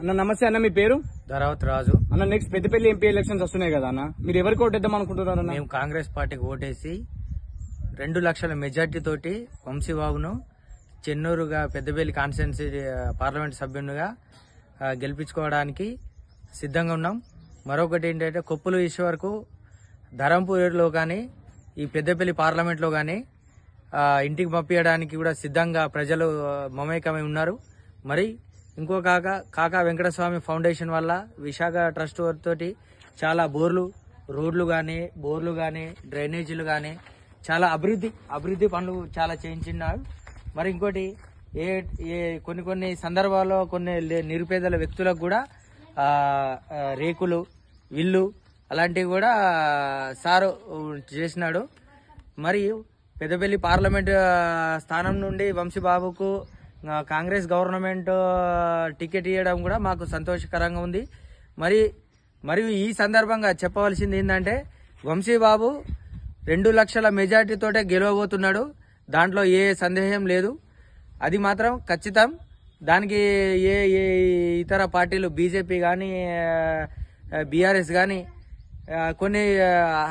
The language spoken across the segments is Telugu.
అన్న నమస్తే అన్న మీ పేరు ధరావత్ రాజు అన్న నెక్స్ట్ పెద్దపల్లి ఎంపీ ఎలక్షన్స్ వస్తున్నాయి కదా అన్న మీరు ఎవరికి ఓటేద్దాం అనుకుంటున్నారు మేము కాంగ్రెస్ పార్టీకి ఓటేసి రెండు లక్షల మెజార్టీ తోటి వంశీబాబును చెన్నూరుగా పెద్దపల్లి కాన్స్టిట్యున్సీ పార్లమెంట్ సభ్యునిగా గెలిపించుకోవడానికి సిద్ధంగా ఉన్నాం మరొకటి ఏంటంటే కొప్పులు ఈశ్వర్కు ధరంపూర్లో కానీ ఈ పెద్దపల్లి పార్లమెంట్లో కానీ ఇంటికి పంపించడానికి కూడా సిద్ధంగా ప్రజలు మమేకమై ఉన్నారు మరి ఇంకో కాక కాకా వెంకటస్వామి ఫౌండేషన్ వల్ల విశాఖ ట్రస్ట్ తోటి చాలా బోర్లు రోడ్లు కానీ బోర్లు కానీ డ్రైనేజీలు కానీ చాలా అభివృద్ధి అభివృద్ధి పనులు చాలా చేయించినారు మరి ఇంకోటి ఏ ఏ కొన్ని కొన్ని సందర్భాల్లో కొన్ని నిరుపేదల వ్యక్తులకు కూడా రేకులు ఇల్లు అలాంటివి కూడా సారు చేసినాడు మరియు పెద్దపల్లి పార్లమెంట్ స్థానం నుండి వంశీబాబుకు కాంగ్రెస్ గవర్నమెంట్ టికెట్ ఇవ్వడం కూడా మాకు సంతోషకరంగా ఉంది మరి మరియు ఈ సందర్భంగా చెప్పవలసింది ఏంటంటే వంశీబాబు రెండు లక్షల మెజార్టీతోటే గెలవబోతున్నాడు దాంట్లో ఏ సందేహం లేదు అది మాత్రం ఖచ్చితం దానికి ఏ ఏ ఇతర పార్టీలు బీజేపీ కానీ బీఆర్ఎస్ కానీ కొన్ని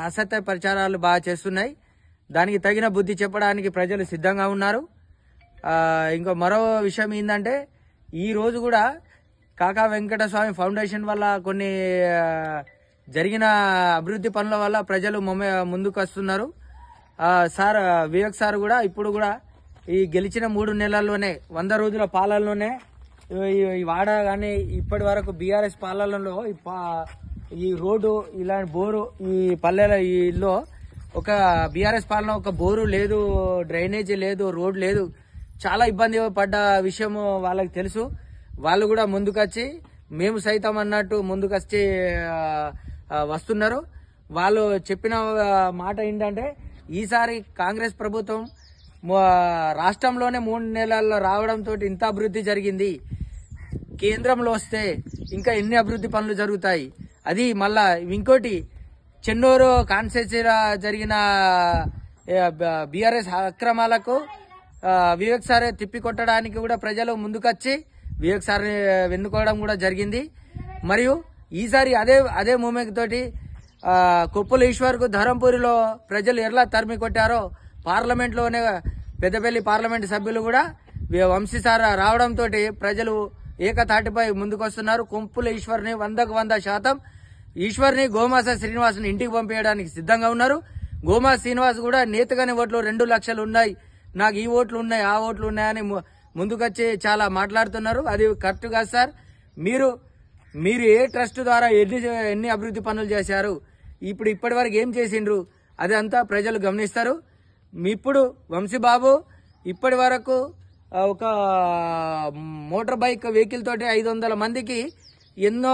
అసత్య ప్రచారాలు బాగా చేస్తున్నాయి దానికి తగిన బుద్ధి చెప్పడానికి ప్రజలు సిద్ధంగా ఉన్నారు ఇంకో మరో విషయం ఏంటంటే ఈ రోజు కూడా కాకా వెంకటస్వామి ఫౌండేషన్ వల్ల కొన్ని జరిగిన అభివృద్ధి పనుల వల్ల ప్రజలు ముందుకు వస్తున్నారు సార్ వివేక్ సార్ కూడా ఇప్పుడు కూడా ఈ గెలిచిన మూడు నెలల్లోనే వంద రోజుల పాలనలోనే ఈ వాడ కానీ ఇప్పటి వరకు బీఆర్ఎస్ పాలనలో ఈ రోడ్డు ఇలాంటి బోరు ఈ పల్లెల ఇల్లో ఒక బీఆర్ఎస్ పాలన ఒక బోరు లేదు డ్రైనేజీ లేదు రోడ్ లేదు చాలా ఇబ్బంది పడ్డ విషయం వాళ్ళకి తెలుసు వాళ్ళు కూడా ముందుకొచ్చి మేము సైతం అన్నట్టు ముందుకొచ్చి వస్తున్నారు వాళ్ళు చెప్పిన మాట ఏంటంటే ఈసారి కాంగ్రెస్ ప్రభుత్వం రాష్ట్రంలోనే మూడు నెలల్లో రావడంతో ఇంత అభివృద్ధి జరిగింది కేంద్రంలో వస్తే ఇంకా ఎన్ని అభివృద్ధి పనులు జరుగుతాయి అది మళ్ళా ఇంకోటి చెన్నూరు కాన్సెన్సీలో జరిగిన బీఆర్ఎస్ అక్రమాలకు వివేక్ సార్ తిప్పి కొట్టడానికి కూడా ప్రజలు ముందుకొచ్చి వివేక్ సార్ వెన్నుకోవడం కూడా జరిగింది మరియు ఈసారి అదే అదే మూమెంట్ తోటి కొప్పుల ఈశ్వర్కు ధరంపూరిలో ప్రజలు ఎలా తరిమి కొట్టారో పార్లమెంట్లోనే పెద్దపల్లి పార్లమెంట్ సభ్యులు కూడా వంశీసార రావడంతో ప్రజలు ఏకతాటిపై ముందుకొస్తున్నారు కొంపుల ఈశ్వర్ని వందకు వంద శాతం ఈశ్వర్ని గోమాస శ్రీనివాస్ని ఇంటికి పంపించడానికి సిద్ధంగా ఉన్నారు గోమా శ్రీనివాస్ కూడా నేతగాని ఓట్లు రెండు లక్షలు ఉన్నాయి నాకు ఈ ఓట్లు ఉన్నాయి ఆ ఓట్లు ఉన్నాయని ముందుకొచ్చి చాలా మాట్లాడుతున్నారు అది కరెక్ట్ కాదు సార్ మీరు మీరు ఏ ట్రస్ట్ ద్వారా ఎన్ని ఎన్ని అభివృద్ధి పనులు చేశారు ఇప్పుడు ఇప్పటి వరకు ఏం చేసిండ్రు అదంతా ప్రజలు గమనిస్తారు ఇప్పుడు వంశీబాబు ఇప్పటి వరకు ఒక మోటార్ బైక్ వెహికల్ తోటి ఐదు వందల మందికి ఎన్నో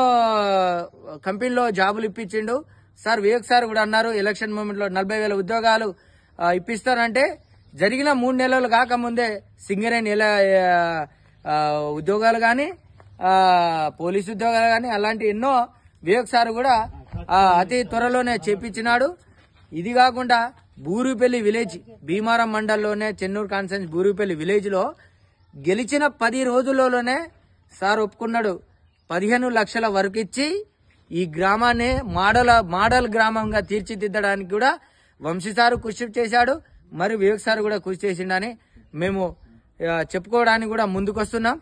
కంపెనీలో జాబులు ఇప్పించిండు సార్ వివేక్ సార్ కూడా అన్నారు ఎలక్షన్ మూమెంట్లో నలభై వేల ఉద్యోగాలు ఇప్పిస్తారంటే జరిగిన మూడు నెలలు కాకముందే సింగరేణి ఎలా ఉద్యోగాలు కానీ పోలీసు ఉద్యోగాలు కానీ అలాంటి ఎన్నో వివేక్ సార్ కూడా అతి త్వరలోనే చేపించినాడు ఇది కాకుండా బూరుపల్లి విలేజ్ భీమారం మండల్లోనే చెన్నూరు కాన్సెన్స్ బూరుపల్లి విలేజ్లో గెలిచిన పది రోజులలోనే సార్ ఒప్పుకున్నాడు పదిహేను లక్షల వరకు ఇచ్చి ఈ గ్రామాన్ని మాడల మాడల్ గ్రామంగా తీర్చిదిద్దడానికి కూడా వంశీ సారు కృషి చేశాడు మరి వివేక్ సార్ కూడా కృషి చేసిండని మేము చెప్పుకోవడానికి కూడా ముందుకొస్తున్నాం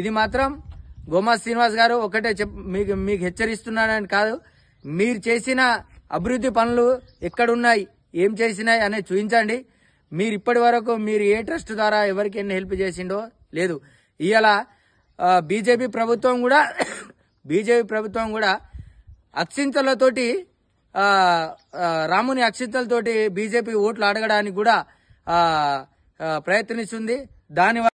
ఇది మాత్రం గోమా శ్రీనివాస్ గారు ఒకటే చెప్ మీకు మీకు హెచ్చరిస్తున్నానని కాదు మీరు చేసిన అభివృద్ధి పనులు ఎక్కడున్నాయి ఏం చేసినాయి అనేది చూపించండి మీరు ఇప్పటి వరకు మీరు ఏ ట్రస్ట్ ద్వారా ఎవరికి ఎన్ని హెల్ప్ చేసిండో లేదు ఇవాళ బీజేపీ ప్రభుత్వం కూడా బీజేపీ ప్రభుత్వం కూడా అక్షింతలతోటి రాముని అక్షితలతోటి బీజేపీ ఓట్లు అడగడానికి కూడా ప్రయత్నిస్తుంది దాని